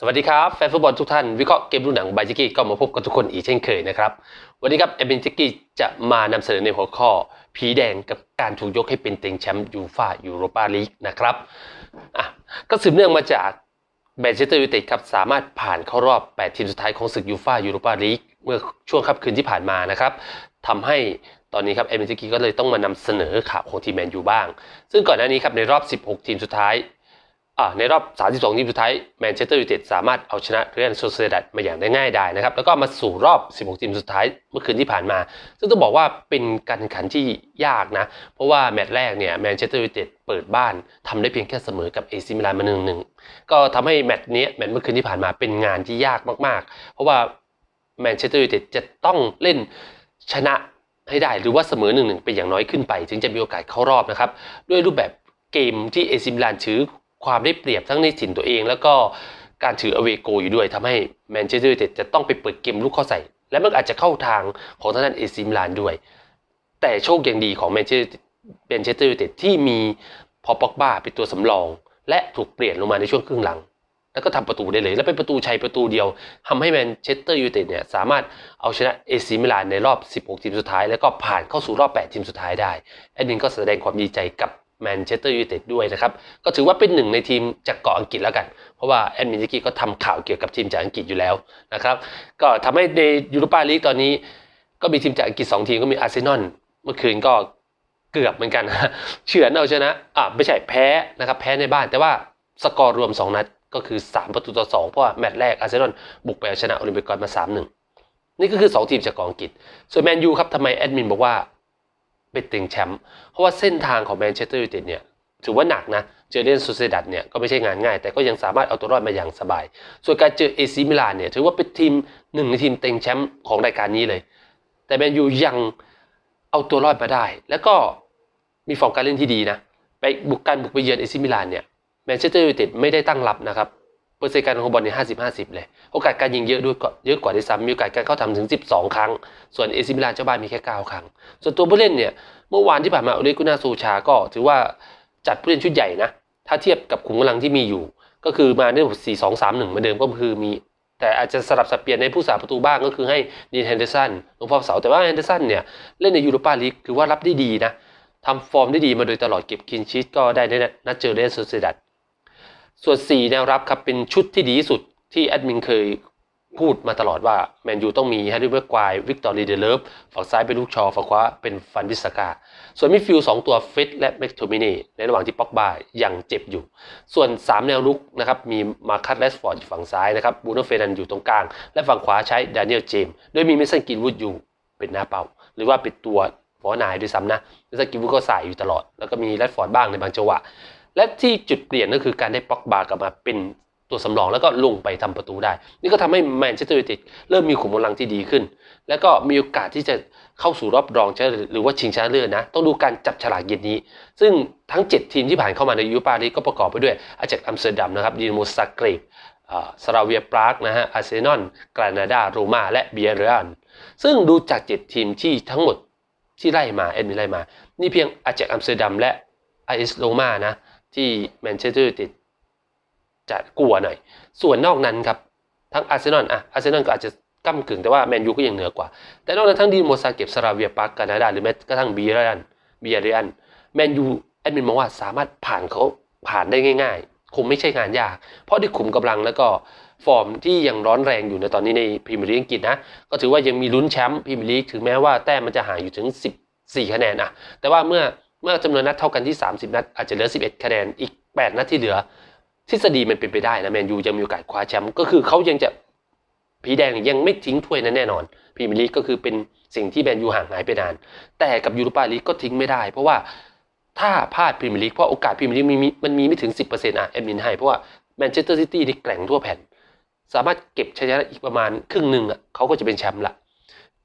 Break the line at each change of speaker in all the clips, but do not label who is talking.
สวัสดีครับ แฟนฟุตบอลทุกท่าน วิเคราะห์เกมรูหนัง บายจิกี้ก็มาพบกับทุกคนอีกเช่นเคยนะครับ วันนี้ครับเอเบนจิกี้จะมานำเสนอในหัวข้อ ผีแดงกับการถูกยกให้เป็นเต็งแชมป์ยูฟ่ายูโรปาลีกนะครับอ่ะก็สืบเนื่องมาจากแมนเชสเตอร์ ยูไนเต็ดครับสามารถผ่านเข้ารอบ 8 ทีมสุดท้ายของศึกยูฟ่ายูโรปาลีกเมื่อช่วงค่ำคืนที่ผ่านมานะครับทำให้ตอนนี้ครับเอเินจิกี้ ก็เลยต้องมานำเสนอข่าวของทีมแมนยูบ้าง ซึ่งก่อนหน้านี้ครับในรอบ16ทีมสุดท้ายในรอบ 32ทีมสุดท้ายแมนเชสเตอร์ยูไนเต็ดสามารถเอาชนะเรอัลโซเซดัดมาอย่างได้ง่ายได้นะครับ แล้วก็มาสู่รอบ 16 ทีมสุดท้ายเมื่อคืนที่ผ่านมา ซึ่งต้องบอกว่าเป็นการแข่งขันที่ยากนะ เพราะว่าแมตช์แรกเนี่ยแมนเชสเตอร์ยูไนเต็ดเปิดบ้าน ทำได้เพียงแค่เสมอกับเอซิมิลานมาหนึ่งหนึ่งก็ทำให้แมตช์นี้แมตช์เมื่อคืนที่ผ่านมาเป็นงานที่ยากมากๆเพราะว่าแมนเชสเตอร์ยูไนเต็ดจะต้องเล่นชนะให้ได้หรือว่าเสมอหนึ่งหนึ่งเป็นอย่างน้อยขึ้นไปถึงจะมีโอกาสเข้ารอบนะครับด้วยรูปแบบเกมที่เอซิมิลานถือความได้เปรียบทั้งในถิ่นตัวเอง แล้วก็การถืออเวโกอยู่ด้วยทำให้แมนเชสเตอร์ยูไนเต็ดจะต้องไปเปิดเกมลุกเข้าใส่ และมันอาจจะเข้าทางของทางด้านเอซิมิลานด้วย แต่โชคยังดีของแมนเชสเตอร์ยูไนเต็ดที่มี พอปอกบ้าเป็นตัวสำรอง และถูกเปลี่ยนลงมาในช่วงครึ่งหลัง แล้วก็ทำประตูได้เลย และเป็นประตูชัยประตูเดียว ทำให้แมนเชสเตอร์ยูไนเต็ดเนี่ยสามารถเอาชนะเอซิมิลานในรอบ 16 ทีมสุดท้ายแล้วก็ผ่านเข้าสู่รอบ 8 ทีมสุดท้ายได้แอดมินก็แสดงความดีใจกับแมนเชสเตอร์ยูไนเต็ดด้วยนะครับ ก็ถือว่าเป็นหนึ่งในทีมจากเกาะอังกฤษแล้วกัน เพราะว่าแอดมินิกี้ก็ทำข่าวเกี่ยวกับทีมจากอังกฤษอยู่แล้วนะครับก็ทำให้ในยูโรปาลีกตอนนี้ ก็มีทีมจากอังกฤษ 2 ทีมก็มีอาร์เซนอลเมื่อคืนก็เกือบเหมือนกันเฉือนเอาชนะอ่าไม่ใช่แพ้นะครับแพ้ในบ้าน แต่ว่าสกอร์รวม 2 นัดก็คือ 3 ประตูต่อ2เพราะว่าแมตช์แรกอาร์เซนอลบุกไปเอาชนะโอลิมปิกอนมา 3-1 นี่ก็คือ 2 ทีมจากกาะอังกฤษ ส่วนแมนยูครับทำไมแอดมินบอกว่าไปเต็งแชมป์ เพราะว่าเส้นทางของแมนเชสเตอร์ยูไนเต็ดเนี่ยถือว่าหนักนะ เจอเล่นซูเซดัตเนี่ยก็ไม่ใช่งานง่าย แต่ก็ยังสามารถเอาตัวรอดมาอย่างสบาย ส่วนการเจอเอซิมิลานเนี่ยถือว่าเป็นทีมหนึ่งในทีมเต็งแชมป์ของรายการนี้เลย แต่แมนยูยังเอาตัวรอดมาได้ แล้วก็มีฟอร์มการเล่นที่ดีนะ ไปบุกการบุกไปเยือนเอซิมิลานเนี่ยแมนเชสเตอร์ยูไนเต็ดไม่ได้ตั้งรับนะครับเปอร์เซ็นต์การของบอลเนี่ยห้าสิบห้าสิบเลย โอกาสการยิงเยอะด้วยเยอะกว่าด้วยซ้ำ มีโอกาสการเข้าทำถึง 12 ครั้ง ส่วนเอซิมิลานเจ้าบ้านมีแค่ 9 ครั้ง ส่วนตัวผู้เล่นเนี่ย เมื่อวานที่ผ่านมาอุิลกุนาซูชาก็ถือว่าจัดผู้เล่นชุดใหญ่นะ ถ้าเทียบกับขุมกำลังที่มีอยู่ ก็คือมาในระบบสี่สองสามหนึ่งเหมือนเดิมก็คือมี แต่อาจจะสลับสับเปลี่ยนในผู้สาประตูบ้าง ก็คือให้ดีนแฮนเดอร์สันลงฟอร์เสาแต่ว่าแฮนเดอร์สันเนี่ยเล่นในยูโรปาลีกคือว่ารับได้ดีนะทำฟอร์มได้ดีมาโดยตลอดเก็บคินชิตก็ได้ในนัดเจอเลสโซเซดัตส่วน 4 แนวรับครับ เป็นชุดที่ดีที่สุดที่แอดมินเคยพูดมาตลอดว่าแมนยูต้องมีแฮร์รี่เบิร์กไกววิกตอรีเดลเลฟฝั่งซ้ายเป็นลูกชอฝั่งขวาเป็นฟันบิสกาส่วนมิดฟิลด์งตัวเฟสและแม็กโทมินีในระหว่างที่ป็อกบายยังเจ็บอยู่ ส่วน 3 แนวลุกนะครับมีมาคัตแลสฟอร์ดฝั่งซ้ายนะครับบูโนเฟนันอยู่ตรงกลางและฝั่งขวาใช้ดานิเอลเจมโดยมีเมสันกินวูดอยู่เป็นหน้าเป้าหรือว่าเป็นตัวหัวนายด้วยซ้ำนะเมสันกินวูดก็ใส่อยู่ตลอด แล้วก็มีแลสฟอร์ดบ้างในบางจังหวะและที่จุดเปลี่ยนก็คือการได้ป็อกบากลับมาเป็นตัวสำรองแล้วก็ลงไปทำประตูได้ นี่ก็ทำให้แมนเชสเตอร์ยูไนเต็ดเริ่มมีขุมกำลังที่ดีขึ้น แล้วก็มีโอกาสที่จะเข้าสู่รอบรองชนะหรือว่าชิงชนะเลิศนะ ต้องดูการจับฉลากเย็นนี้ ซึ่งทั้ง 7 ทีมที่ผ่านเข้ามาในยูปาลีกก็ประกอบไปด้วยอาเจกอัมสเตอร์ดัมนะครับดินโมสักรีบสราเวียปรากนะฮะอาร์เซนอลกรานาดาโรมาและเบียร์เรอันซึ่งดูจาก7ทีมที่ทั้งหมดที่ไล่มาเอ็ดมีไล่มา นี่เพียงอาเจกอัมสเตอร์ดัมและไอเอสโรมานะที่แมนเชสเตอร์ติดจะกลัวหน่อย ส่วนนอกนั้นครับ ทั้งอาร์เซนอลอ่ะอาร์เซนอลก็อาจจะก้ากึ่งแต่ว่าแมนยูก็ยังเหนือกว่า แต่นอกนั้นทั้งดีโมซาเก็บสราเวียปาร์กกานาดา หรือแม้กระทั่งบีเรียนบีเรียนแมนยูแอดมินมองว่าสามารถผ่านเขาผ่านได้ง่ายๆคงไม่ใช่งานยาก เพราะที่ขุมกำลังแล้วก็ฟอร์มที่ยังร้อนแรงอยู่ในตอนนี้ ในพรีเมียร์ลีกอังกฤษนะก็ถือว่ายังมีลุ้นแชมป์พรีเมียร์ลีกถึงแม้ว่าแต้มมันจะห่างอยู่ถึง 14คะแนนอะแต่ว่าเมื่อเมื่อจำนวนนัดเท่ากันที่ 30 นัด อาจจะเหลือ 11 คะแนน อีก 8 นัดที่เหลือทฤษฎีมันเป็นไปได้นะแมนยูจะมีโอกาสคว้าแชมป์ก็คือเขายังจะผีแดงยังไม่ทิ้งถ้วยนั้นแน่นอนพรีเมียร์ลีกก็คือเป็นสิ่งที่แมนยูห่างหายไปนาน แต่กับยูโรปาลีกก็ทิ้งไม่ได้ เพราะว่าถ้าพลาดพรีเมียร์ลีกเพราะโอกาสพรีเมียร์ลีกมันมีไม่ถึง 10%อ่ะเอ็มนินให้เพราะว่าแมนเชสเตอร์ซิตี้นี่แกร่งทั่วแผ่นสามารถเก็บชัยชนะอีกประมาณครึ่งหนึ่งอ่ะเขาก็จะเป็นแชมป์ละ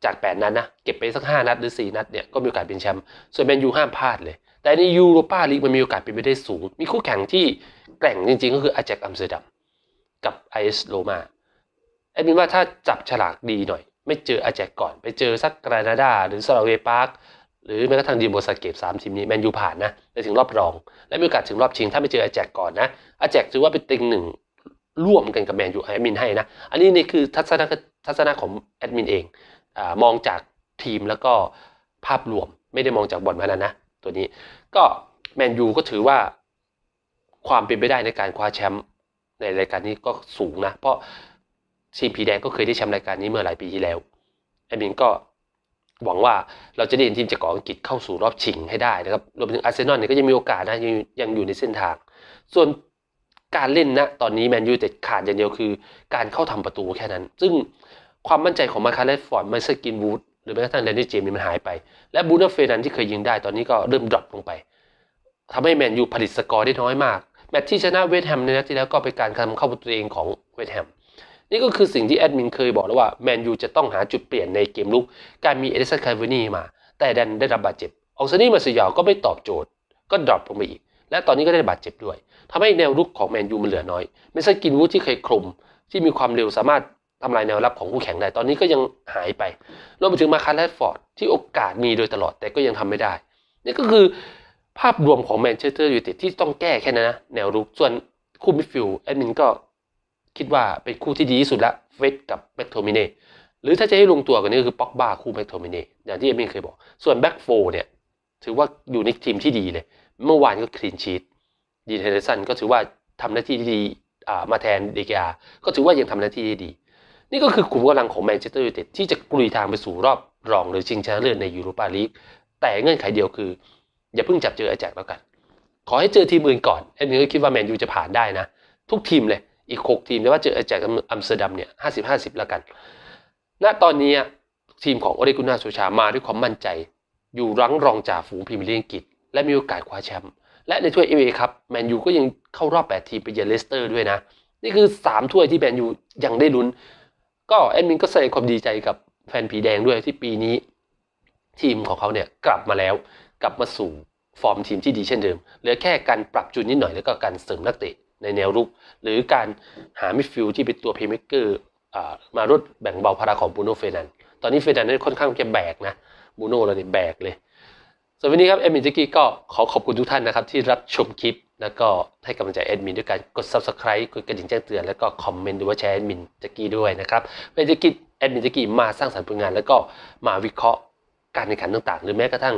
จาก 8 นัดนะ เก็บไปสัก 5 นัดหรือ 4 นัดเนี่ยก็มีโอกาสเป็นแชมป์ ส่วนแมนยูห้ามพลาดเลย แต่ในยูโรปาลีกมันมีโอกาสเป็นไปได้สูง มีคู่แข่งที่แกร่งจริงๆ ก็คืออาแจกอัมสเตอร์ดัมกับไอเอสโรมาแอดมินว่าถ้าจับฉลากดีหน่อย ไม่เจออาแจกก่อน ไปเจอสักกรานาดาหรือสลาเวปาร์คหรือแม้กระทั่งดีโบสเก็บสามทีมนี้แมนยูผ่านนะไปถึงรอบรอง และมีโอกาสถึงรอบชิงถ้าไม่เจออาแจกก่อนนะอาแจกถือว่าเป็นติงหนึ่งร่วมกันกับแมนยูแอดมินให้นะอันนี้นี่คือทัศนทัศนะของแอดมินเองอมองจากทีมแล้วก็ภาพรวมไม่ได้มองจากบอลมาแล้วนะ ตัวนี้ก็แมนยูก็ถือว่าความเป็นไปได้ในการคว้าแชมป์ในรายการนี้ก็สูงนะ เพราะทีมผีแดงก็เคยได้แชมป์รายการนี้เมื่อหลายปีที่แล้วแอดมินก็หวังว่าเราจะได้เห็นทีมจากอังกฤษเข้าสู่รอบชิงให้ได้นะครับ รวมถึงอาร์เซนอลเนี่ยก็ยังมีโอกาสนะ ยังยังอยู่ในเส้นทาง ส่วนการเล่นนะ ตอนนี้แมนยูแต่ขาดอย่างเดียวคือการเข้าทำประตูแค่นั้น ซึ่งความมั่นใจของมาคาเลสฟอร์ดไมเซอร์กินวูด หรือแม้กระทั่งแดนนี่เจมส์ี่มันหายไป และบูนาเฟนันที่เคยยิงได้ตอนนี้ก็เริ่มดรอปลงไป ทำให้แมนยูผลิตสกอร์ได้น้อยมาก แมตช์ที่ชนะเวสแฮมในนัดที่แล้วก็เป็นการทำเข้าประตูเองของเวสแฮม นี่ก็คือสิ่งที่แอดมินเคยบอกแล้วว่าแมนยูจะต้องหาจุดเปลี่ยนในเกมลุก การมีเอเดสันคาเวนี่มา แต่ดันได้รับบาดเจ็บ ออกซานี่มาซิยาก็ไม่ตอบโจทย์ ก็ดรอปลงไปอีก และตอนนี้ก็ได้บาดเจ็บด้วย ทำให้แนวรุกของแมนยูมันเหลือน้อยไม่ใช่กินวูดที่เคยคลุมที่มีความเร็วสามารถทำลายแนวรับของคู่แข่งได้ ตอนนี้ก็ยังหายไป รวมไปถึงมาคาร์แรดฟอร์ดที่โอกาสมีโดยตลอดแต่ก็ยังทำไม่ได้ นี่ก็คือภาพรวมของแมนเชสเตอร์ยูไนเต็ดที่ต้องแก้แค่นั้นนะ แนวรุก ส่วนคู่มิดฟิลด์แอดมินก็คิดว่าเป็นคู่ที่ดีที่สุดละเฟสกับแบ็กโทมิเน่หรือถ้าจะให้ลงตัวกันนี่คือป็อกบาคู่แบ็กโทมิเน่อย่างที่เอมินเคยบอก ส่วนแบ็กโฟเนี่ยถือว่าอยู่ในทีมที่ดีเลย เมื่อวานก็คลีนชีตดีเทเลสันก็ถือว่าทำหน้าที่ี่ดีมาแทนเดกาก็ถือว่ายังทำหน้าที่ที่ดีนี่ก็คือกลุ่มกำลังของแมนเชสเตอร์ยูไนเต็ดที่จะกลุยทางไปสู่รอบรอง หรือชิงชนะเลิศในยูโรปาลีกแต่เงื่อนไขเดียวคือ อย่าเพิ่งจับเจอไอแจ็คแล้วกัน ขอให้เจอทีมอื่นก่อนอันนี้ก็คิดว่าแมนยูจะผ่านได้นะ ทุกทีมเลย อีกหกทีมแต่ว่าเจอไอแจ็คอัมสเตอร์ดัมเนี่ยห้าสิบห้าสิบแล้วกันณตอนนี้ทีมของโอเรกุนาโซชามาด้วยความมั่นใจ อยู่รั้งรองจ่าฝูงพรีเมียร์ลีกอังกฤษ และมีโอกาสคว้าแชมป์และในถ้วยเอเอครับแมนยูก็ยังเข้ารอบ8ทีมไปเยือนเลสเตอร์ด้วยนะนี่คือ 3ถ้วยที่แมนยูยังได้ลุ้นก็แอดมินก็แสดงความดีใจกับแฟนผีแดงด้วยที่ปีนี้ทีมของเขาเนี่ยกลับมาแล้วกลับมาสู่ ฟอร์มทีมที่ดีเช่นเดิมเหลือแค่การปรับจุนนิดหน่อย แล้วก็การเสริมนักเตะในแนวรุกหรือการหามิดฟิลด์ที่เป็นตัวเพเมกเกอร์มารดแบ่งเบาภาระของบูโน่เฟนันตอนนี้เฟนันนี่ค่อนข้างจะแบกนะบูโน่เราเนี่ยแบกเลยส่วนวันนี้ครับเอมิจิกี้ก็ขอขอบคุณทุกท่านนะครับที่รับชมคลิปแล้วก็ให้กำลังใจแอดมินด้วยการกด subscribe กดกระดิ่งแจ้งเตือนแล้วก็คอมเมนต์หรือว่าแชร์แอดมินจะกี้ด้วยนะครับเป็นจะกี้แอดมินจะกี้มาสร้างสรรค์ผลงาน แล้วก็มาวิเคราะห์การแข่งขันต่างๆ หรือแม้กระทั่ง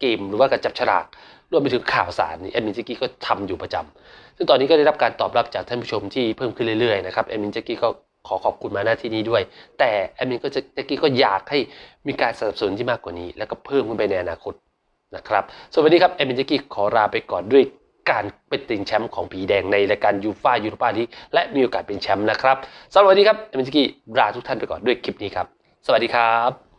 เกมหรือว่าการจับฉลากรวมไปถึงข่าวสารนี่แอดมินจะกี้ก็ทำอยู่ประจำซึ่งตอนนี้ก็ได้รับการตอบรับจากท่านผู้ชมที่เพิ่มขึ้นเรื่อยๆนะครับแอดมินจะกี้ก็ขอขอบคุณมาหน้าที่นี้ด้วยแต่แอดมินก็จะจกี้ก็อยากให้มีการสนับสนุนที่มากกว่านี้แล้วก็เพิ่มขึ้นไปในอนาคตนะครับส่วนวันนี้ครับแอดมินจะกี้ขอลาไปก่อนด้วยการเป็นติงแชมป์ของผีแดงในรายการยูฟ่ายูโรปาลีและมีโอกาสเป็นแชมป์นะครับ สวัสดีครับเอเมนสกี้ลาทุกท่านไปก่อนด้วยคลิปนี้ครับ สวัสดีครับ